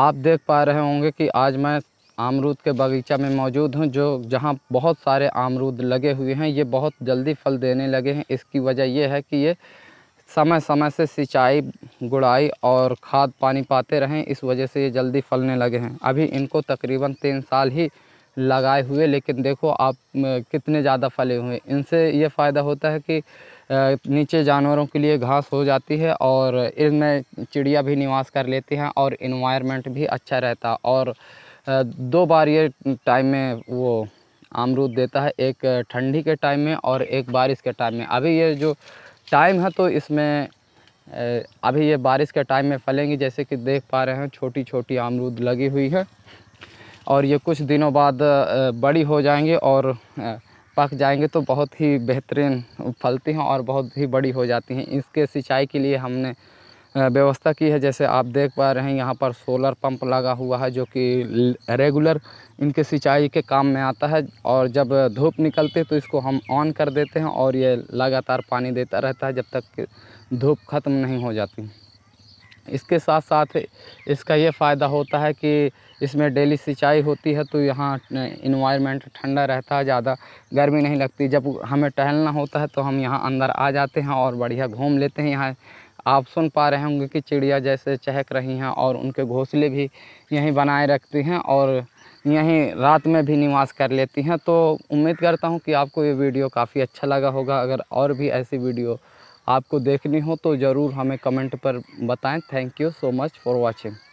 आप देख पा रहे होंगे कि आज मैं अमरूद के बगीचा में मौजूद हूं जो जहां बहुत सारे अमरूद लगे हुए हैं ये बहुत जल्दी फल देने लगे हैं इसकी वजह ये है कि ये समय समय से सिंचाई गुड़ाई और खाद पानी पाते रहें इस वजह से ये जल्दी फलने लगे हैं अभी इनको तकरीबन तीन साल ही लगाए हुए लेकिन देखो आप कितने ज़्यादा फले हुए इनसे ये फ़ायदा होता है कि नीचे जानवरों के लिए घास हो जाती है और इनमें चिड़िया भी निवास कर लेती हैं और इन्वायरमेंट भी अच्छा रहता और दो बार ये टाइम में वो अमरूद देता है एक ठंडी के टाइम में और एक बारिश के टाइम में अभी ये जो टाइम है तो इसमें अभी ये बारिश के टाइम में फलेंगी जैसे कि देख पा रहे हैं छोटी छोटी अमरूद लगी हुई है और ये कुछ दिनों बाद बड़ी हो जाएंगे और पक जाएंगे तो बहुत ही बेहतरीन फलती हैं और बहुत ही बड़ी हो जाती हैं इसके सिंचाई के लिए हमने व्यवस्था की है जैसे आप देख पा रहे हैं यहाँ पर सोलर पंप लगा हुआ है जो कि रेगुलर इनके सिंचाई के काम में आता है और जब धूप निकलती है तो इसको हम ऑन कर देते हैं और ये लगातार पानी देता रहता है जब तक धूप ख़त्म नहीं हो जाती इसके साथ साथ इसका ये फ़ायदा होता है कि इसमें डेली सिंचाई होती है तो यहाँ इन्वायरमेंट ठंडा रहता है ज़्यादा गर्मी नहीं लगती जब हमें टहलना होता है तो हम यहाँ अंदर आ जाते हैं और बढ़िया घूम लेते हैं यहाँ आप सुन पा रहे होंगे कि चिड़िया जैसे चहक रही हैं और उनके घोंसले भी यहीं बनाए रखती हैं और यहीं रात में भी निवास कर लेती हैं तो उम्मीद करता हूँ कि आपको ये वीडियो काफ़ी अच्छा लगा होगा अगर और भी ऐसी वीडियो आपको देखनी हो तो ज़रूर हमें कमेंट पर बताएं thank you so much for watching